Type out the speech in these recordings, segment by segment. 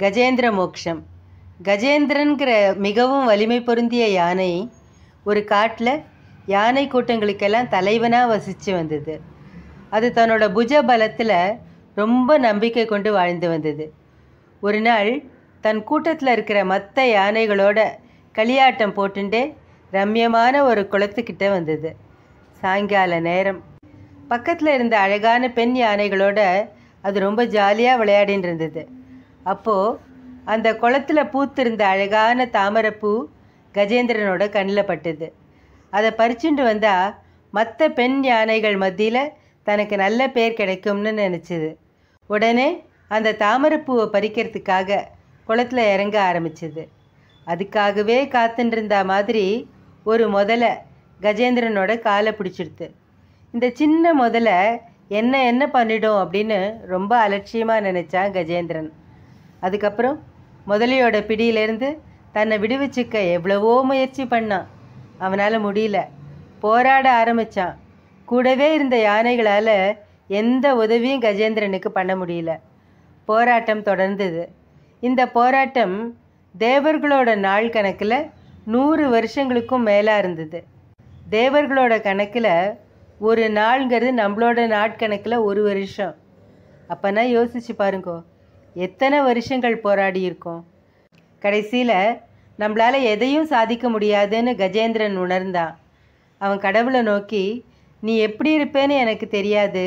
கஜேந்திர மோக்ஷம் கஜேந்திரன்கிற மிகவும் வலிமை பொருந்திய யானை ஒரு காட்டில் யானை கூட்டங்களுக்கெல்லாம் தலைவனாக வசித்து வந்தது அது தன்னோட புஜ பலத்தில் ரொம்ப நம்பிக்கை கொண்டு வாழ்ந்து வந்தது ஒரு நாள் தன் கூட்டத்தில் இருக்கிற மற்ற யானைகளோட களியாட்டம் போட்டுண்டே ரம்யமான ஒரு குளத்துக்கிட்ட வந்தது சாயங்கால நேரம் பக்கத்தில் இருந்த அழகான பெண் யானைகளோட அது ரொம்ப ஜாலியாக விளையாடின்னு இருந்தது அப்போது அந்த குளத்தில் பூத்திருந்த அழகான தாமரைப்பூ கஜேந்திரனோட கண்ணில் பட்டது அதை பறிச்சுண்டு வந்தால் மற்ற பெண் யானைகள் மத்தியில் தனக்கு நல்ல பேர் கிடைக்கும்னு நினச்சிது உடனே அந்த தாமரைப்பூவை பறிக்கிறதுக்காக குளத்தில் இறங்க ஆரம்பிச்சது அதுக்காகவே காத்துருந்த மாதிரி ஒரு முதலை கஜேந்திரனோட காலை பிடிச்சிடுது இந்த சின்ன முதல்ல என்ன என்ன பண்ணிடும் அப்படின்னு ரொம்ப அலட்சியமாக நினச்சான் கஜேந்திரன் அதுக்கப்புறம் முதலியோட பிடியிலேருந்து தன்னை விடுவிச்சிக்க எவ்வளவோ முயற்சி பண்ணான் அவனால் முடியல போராட ஆரம்பித்தான் கூடவே இருந்த யானைகளால் எந்த உதவியும் கஜேந்திரனுக்கு பண்ண முடியல போராட்டம் தொடர்ந்தது இந்த போராட்டம் தேவர்களோட நாள் கணக்கில் நூறு வருஷங்களுக்கும் மேலாக இருந்தது தேவர்களோட கணக்கில் ஒரு நாளுங்கிறது நம்மளோட நாட்கணக்கில் ஒரு வருஷம் அப்போனா யோசிச்சு பாருங்கோ எத்தனை வருஷங்கள் போராடி இருக்கோம் கடைசியில் நம்மளால் எதையும் சாதிக்க முடியாதுன்னு கஜேந்திரன் உணர்ந்தான் அவன் கடவுளை நோக்கி நீ எப்படி இருப்பேன்னு எனக்கு தெரியாது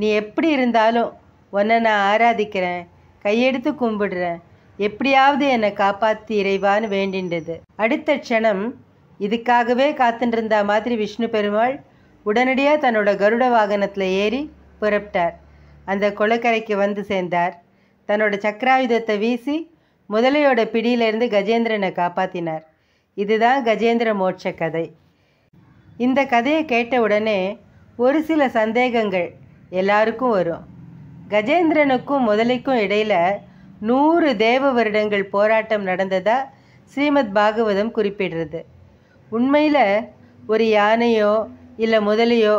நீ எப்படி இருந்தாலும் உன்னை நான் ஆராதிக்கிறேன் கையெடுத்து கும்பிடுறேன் எப்படியாவது என்னை காப்பாற்றி இறைவான்னு வேண்டின்றது அடுத்த க்ஷணம் இதுக்காகவே காத்துட்டு மாதிரி விஷ்ணு பெருமாள் உடனடியாக தன்னோட கருட வாகனத்தில் ஏறி புறப்பட்டார் அந்த கொலக்கரைக்கு வந்து சேர்ந்தார் தன்னோட சக்கராயுதத்தை வீசி முதலையோட பிடியிலிருந்து கஜேந்திரனை காப்பாற்றினார் இதுதான் கஜேந்திர மோட்ச கதை இந்த கதையை கேட்ட உடனே ஒரு சில சந்தேகங்கள் எல்லாருக்கும் வரும் கஜேந்திரனுக்கும் முதலைக்கும் இடையில் நூறு தேவ வருடங்கள் போராட்டம் நடந்ததா ஸ்ரீமத் பாகவதம் குறிப்பிடுறது உண்மையில் ஒரு யானையோ இல்லை முதலையோ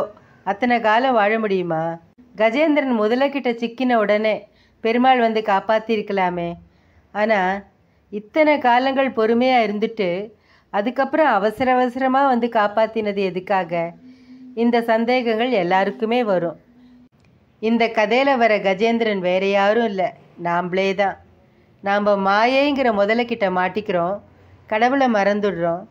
அத்தனை காலம் வாழ முடியுமா கஜேந்திரன் முதலைக்கிட்ட சிக்கின உடனே பெருமாள் வந்து காப்பாற்றிருக்கலாமே ஆனால் இத்தனை காலங்கள் பொறுமையாக இருந்துட்டு அதுக்கப்புறம் அவசர அவசரமாக வந்து காப்பாற்றினது எதுக்காக இந்த சந்தேகங்கள் எல்லாருக்குமே வரும் இந்த கதையில் வர கஜேந்திரன் வேறு யாரும் இல்லை நாம்ளே தான் நாம் மாயைங்கிற முதலக்கிட்ட மாட்டிக்கிறோம் கடவுளை மறந்துடுறோம்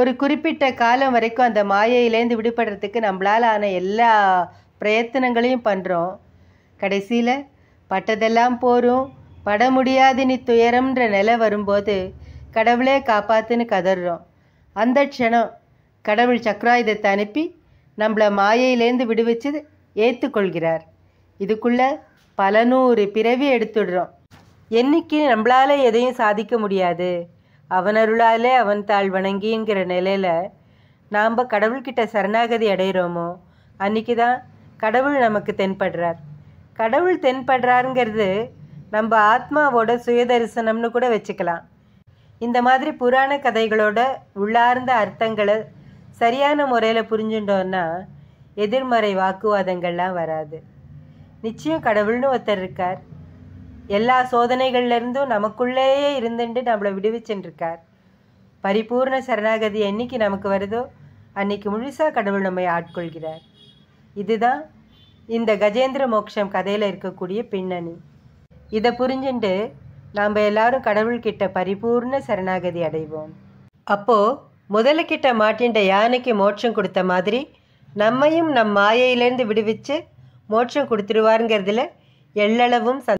ஒரு குறிப்பிட்ட காலம் வரைக்கும் அந்த மாயையிலேருந்து விடுபடுறதுக்கு நம்மளால் ஆன எல்லா பிரயத்தனங்களையும் பண்ணுறோம் கடைசியில் பட்டதெல்லாம் போரும் பட முடியாது நீ துயரம்ன்ற நிலை வரும்போது கடவுளே காப்பாத்துன்னு கதறோம் அந்த க்ஷணம் கடவுள் சக்கராயுதத்தை அனுப்பி நம்மளை மாயையிலேருந்து விடுவிச்சு ஏற்றுக்கொள்கிறார் இதுக்குள்ளே பல நூறு பிறவி எடுத்துடுறோம் என்னைக்கு நம்மளால் எதையும் சாதிக்க முடியாது அவனருளாலே அவன் தாழ் வணங்கிங்கிற நிலையில் நாம் கடவுள்கிட்ட சரணாகதி அடைகிறோமோ அன்றைக்கி தான் கடவுள் நமக்கு தென்படுறார் கடவுள் தென்படுறாருங்கிறது நம்ம ஆத்மாவோட சுயதரிசனம்னு கூட வச்சுக்கலாம் இந்த மாதிரி புராண கதைகளோட உள்ளார்ந்த அர்த்தங்களை சரியான முறையில் புரிஞ்சுட்டோன்னா எதிர்மறை வாக்குவாதங்கள்லாம் வராது நிச்சயம் கடவுள்னு ஒருத்தர் இருக்கார் எல்லா சோதனைகள்லேருந்தும் நமக்குள்ளேயே இருந்துட்டு நம்மளை விடுவிச்சுட்டுருக்கார் பரிபூர்ண சரணாகதி என்றைக்கு நமக்கு வருதோ அன்னைக்கு முழுசாக கடவுள் நம்மை ஆட்கொள்கிறார் இதுதான் இந்த கஜேந்திர மோக்ஷம் கதையில் இருக்கக்கூடிய பின்னணி இதை புரிஞ்சுட்டு நாம் எல்லாரும் கடவுள்கிட்ட பரிபூர்ண சரணாகதி அடைவோம் அப்போது முதல கிட்ட மாட்டின்ற யானைக்கு மோட்சம் கொடுத்த மாதிரி நம்மையும் நம் மாயையிலேருந்து விடுவிச்சு மோட்சம் கொடுத்துருவாருங்கிறதுல எல்லளவும் சந்த